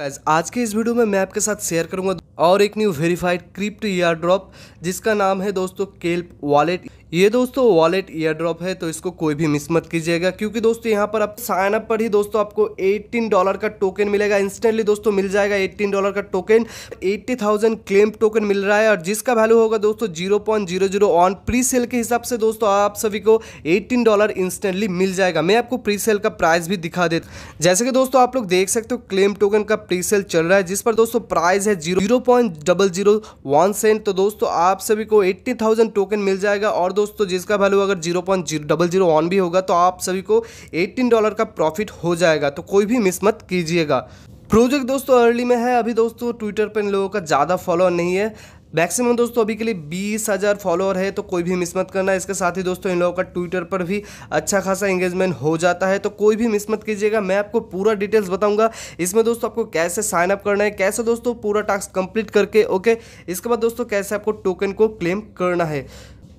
Guys आज के इस वीडियो में मैं आपके साथ शेयर करूंगा और एक new verified crypto airdrop जिसका नाम है दोस्तों केल्प वॉलेट ये दोस्तों वॉलेट ईयर ड्रॉप है तो इसको कोई भी मिस मत कीजिएगा क्योंकि दोस्तों यहाँ पर आप साइन अप पर ही दोस्तों आपको 18 डॉलर का टोकन मिलेगा इंस्टेंटली दोस्तों मिल जाएगा 18 डॉलर का टोकन 80,000 क्लेम टोकन मिल रहा है और जिसका वैल्यू होगा दोस्तों जीरो ऑन प्री सेल के हिसाब से दोस्तों आप सभी को एट्टीन डॉलर इंस्टेंटली मिल जाएगा मैं आपको प्री सेल का प्राइस भी दिखा देता जैसे कि दोस्तों आप लोग देख सकते हो क्लेम टोकन का प्री सेल चल रहा है जिस पर दोस्तों प्राइस है zero point double zero one cent तो दोस्तों आप सभी को एट्टी थाउजेंड टोकन मिल जाएगा और दोस्तों जिसका वैल्यू अगर zero point zero double zero one भी होगा तो आप सभी को एट्टीन डॉलर का प्रॉफिट हो जाएगा तो कोई भी मिस मत कीजिएगा प्रोजेक्ट दोस्तों अर्ली में है अभी दोस्तों ट्विटर पर इन लोगों का ज़्यादा फॉलो नहीं है मैक्सिमम दोस्तों अभी के लिए बीस हज़ार फॉलोअर है तो कोई भी मिस मत करना इसके साथ ही दोस्तों इन लोगों का ट्विटर पर भी अच्छा खासा एंगेजमेंट हो जाता है तो कोई भी मिस मत कीजिएगा मैं आपको पूरा डिटेल्स बताऊंगा इसमें दोस्तों आपको कैसे साइन अप करना है कैसे दोस्तों पूरा टास्क कंप्लीट करके ओके इसके बाद दोस्तों कैसे आपको टोकन को क्लेम करना है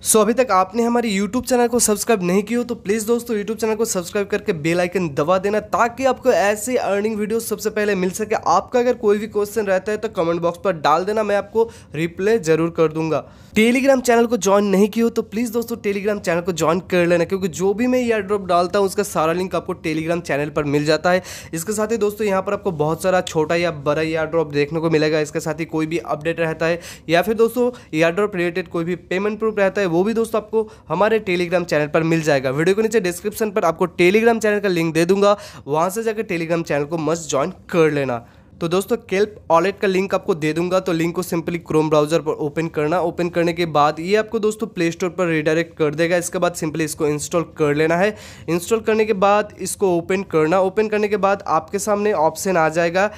सो so, अभी तक आपने हमारे YouTube चैनल को सब्सक्राइब नहीं किया हो तो प्लीज़ दोस्तों YouTube चैनल को सब्सक्राइब करके बेल आइकन दबा देना ताकि आपको ऐसे अर्निंग वीडियो सबसे पहले मिल सके आपका अगर कोई भी क्वेश्चन रहता है तो कमेंट बॉक्स पर डाल देना मैं आपको रिप्लाई जरूर कर दूंगा टेलीग्राम चैनल को ज्वाइन नहीं किया हो तो प्लीज़ दोस्तों टेलीग्राम चैनल को ज्वाइन कर लेना क्योंकि जो भी मैं ईयर ड्रॉप डालता हूँ उसका सारा लिंक आपको टेलीग्राम चैनल पर मिल जाता है इसके साथ ही दोस्तों यहाँ पर आपको बहुत सारा छोटा या बड़ा ईयर ड्रॉप देखने को मिलेगा इसके साथ ही कोई भी अपडेट रहता है या फिर दोस्तों ईयर ड्रॉप रिलेटेड कोई भी पेमेंट प्रूफ रहता है वो भी दोस्तों आपको हमारे टेलीग्राम चैनल पर मिल जाएगा वीडियो के नीचे डिस्क्रिप्शन पर आपको टेलीग्राम चैनल का लिंक दे दूंगा वहां से जाकर टेलीग्राम चैनल को मस्ट ज्वाइन कर लेना तो दोस्तों केल्प ऑलेट का लिंक आपको दे दूंगा तो लिंक को सिंपली क्रोम ब्राउजर पर ओपन करना ओपन करने के बाद ये आपको दोस्तों प्ले स्टोर पर रिडायरेक्ट कर देगा इसके बाद सिंपली इसको इंस्टॉल कर लेना है इंस्टॉल करने के बाद इसको ओपन करना ओपन करने के बाद आपके सामने ऑप्शन आ जाएगा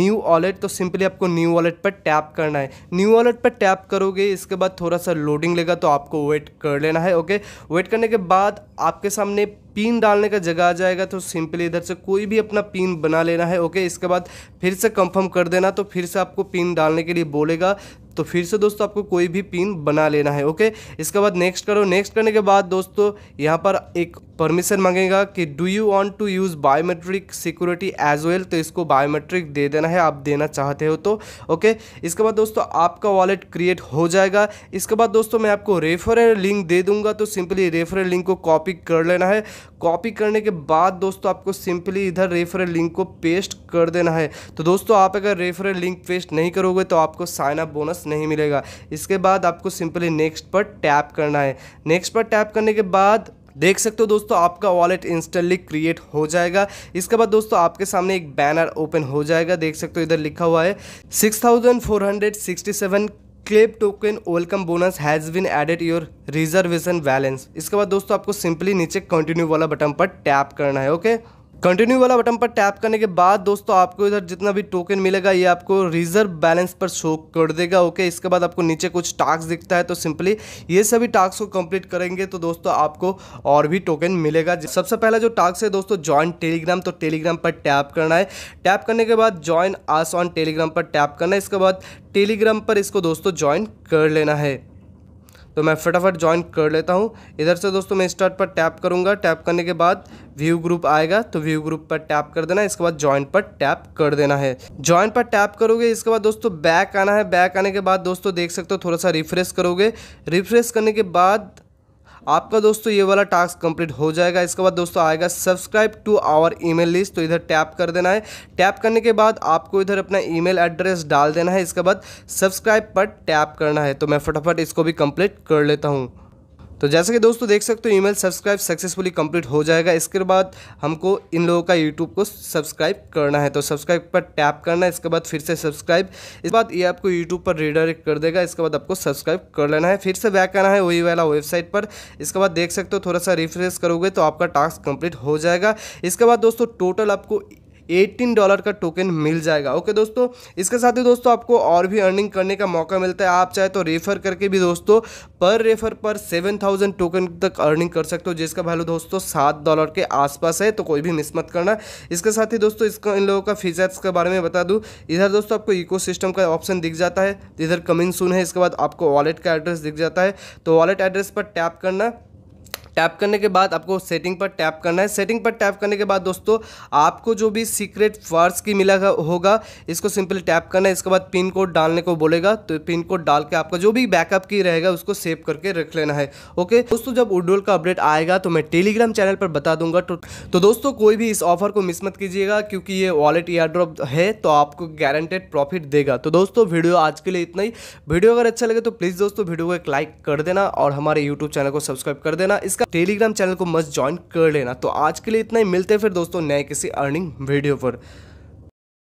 न्यू वॉलेट तो सिंपली आपको न्यू वॉलेट पर टैप करना है न्यू वॉलेट पर टैप करोगे इसके बाद थोड़ा सा लोडिंग लेगा तो आपको वेट कर लेना है ओके वेट करने के बाद आपके सामने पिन डालने का जगह आ जाएगा तो सिंपली इधर से कोई भी अपना पिन बना लेना है ओके इसके बाद फिर से कंफर्म कर देना तो फिर से आपको पिन डालने के लिए बोलेगा तो फिर से दोस्तों आपको कोई भी पिन बना लेना है ओके इसके बाद नेक्स्ट करो नेक्स्ट करने के बाद दोस्तों यहाँ पर एक परमिशन मांगेगा कि do you want to use biometric security as well तो इसको बायोमेट्रिक दे देना है आप देना चाहते हो तो ओके इसके बाद दोस्तों आपका वॉलेट क्रिएट हो जाएगा इसके बाद दोस्तों मैं आपको रेफरल लिंक दे दूंगा तो सिंपली रेफरल लिंक को कॉपी कर लेना है कॉपी करने के बाद दोस्तों आपको सिंपली इधर रेफरल लिंक को पेस्ट कर देना है तो दोस्तों आप अगर रेफरल लिंक पेस्ट नहीं करोगे तो आपको साइनअप बोनस नहीं मिलेगा इसके बाद आपको सिंपली नेक्स्ट पर टैप करना है नेक्स्ट पर टैप करने के बाद देख सकते हो दोस्तों आपका वॉलेट इंस्टेंटली क्रिएट हो जाएगा इसके बाद दोस्तों आपके सामने एक बैनर ओपन हो जाएगा देख सकते हो इधर लिखा हुआ है seven clap token welcome bonus has been added your reservation balance इसके बाद दोस्तों आपको सिंपली नीचे कंटिन्यू वाला बटन पर टैप करना है ओके okay? कंटिन्यू वाला बटन पर टैप करने के बाद दोस्तों आपको इधर जितना भी टोकन मिलेगा ये आपको रिजर्व बैलेंस पर शो कर देगा ओके इसके बाद आपको नीचे कुछ टास्क दिखता है तो सिंपली ये सभी टास्क को कंप्लीट करेंगे तो दोस्तों आपको और भी टोकन मिलेगा सबसे पहला जो टास्क है दोस्तों ज्वाइन टेलीग्राम तो टेलीग्राम पर टैप करना है टैप करने के बाद ज्वाइन आस ऑन टेलीग्राम पर टैप करना है इसके बाद टेलीग्राम पर इसको दोस्तों ज्वाइन कर लेना है तो मैं फटाफट ज्वाइन कर लेता हूँ इधर से दोस्तों मैं स्टार्ट पर टैप करूँगा टैप करने के बाद व्यू ग्रुप आएगा तो व्यू ग्रुप पर टैप कर देना इसके बाद ज्वाइन पर टैप कर देना है ज्वाइन पर टैप करोगे इसके बाद दोस्तों बैक आना है बैक आने के बाद दोस्तों देख सकते हो थोड़ा सा रिफ्रेश करोगे रिफ्रेश करने के बाद आपका दोस्तों ये वाला टास्क कंप्लीट हो जाएगा इसके बाद दोस्तों आएगा subscribe to our email list तो इधर टैप कर देना है टैप करने के बाद आपको इधर अपना ईमेल एड्रेस डाल देना है इसके बाद सब्सक्राइब पर टैप करना है तो मैं फटाफट इसको भी कंप्लीट कर लेता हूँ तो जैसे कि दोस्तों देख सकते हो ईमेल सब्सक्राइब सक्सेसफुली कंप्लीट हो जाएगा इसके बाद हमको इन लोगों का यूट्यूब को सब्सक्राइब करना है तो सब्सक्राइब पर टैप करना है इसके बाद फिर से सब्सक्राइब इसके बाद ये आपको यूट्यूब पर रिडायरेक्ट कर देगा इसके बाद आपको सब्सक्राइब कर लेना है फिर से बैक आना है वही वाला वेबसाइट पर इसके बाद देख सकते हो थोड़ा सा रिफ्रेश करोगे तो आपका टास्क कंप्लीट हो जाएगा इसके बाद दोस्तों टोटल आपको एटीन डॉलर का टोकन मिल जाएगा ओके दोस्तों इसके साथ ही दोस्तों आपको और भी अर्निंग करने का मौका मिलता है आप चाहे तो रेफर करके भी दोस्तों पर रेफर पर सेवन थाउजेंड टोकन तक अर्निंग कर सकते हो जिसका वैल्यू दोस्तों सात डॉलर के आसपास है तो कोई भी मिस मत करना इसके साथ ही दोस्तों इसका इन लोगों का फीचर्स के बारे में बता दूँ इधर दोस्तों आपको इको सिस्टम का ऑप्शन दिख जाता है इधर कमिंग सुन है इसके बाद आपको वॉलेट का एड्रेस दिख जाता है तो वॉलेट एड्रेस पर टैप करना टैप करने के बाद आपको सेटिंग पर टैप करना है सेटिंग पर टैप करने के बाद दोस्तों आपको जो भी सीक्रेट वर्ड्स की मिला होगा इसको सिंपली टैप करना है इसके बाद पिन कोड डालने को बोलेगा तो पिन कोड डाल के आपका जो भी बैकअप की रहेगा उसको सेव करके रख लेना है ओके दोस्तों जब उडोल का अपडेट आएगा तो मैं टेलीग्राम चैनल पर बता दूंगा तो, तो दोस्तों कोई भी इस ऑफर को मिस मत कीजिएगा क्योंकि ये वॉलेट ईयर ड्रॉप है तो आपको गारंटेड प्रॉफिट देगा तो दोस्तों वीडियो आज के लिए इतना ही वीडियो अगर अच्छा लगे तो प्लीज़ दोस्तों वीडियो को एक लाइक कर देना और हमारे यूट्यूब चैनल को सब्सक्राइब कर देना इसका टेलीग्राम चैनल को मस्ट ज्वाइन कर लेना तो आज के लिए इतना ही मिलते हैं फिर दोस्तों नए किसी अर्निंग वीडियो पर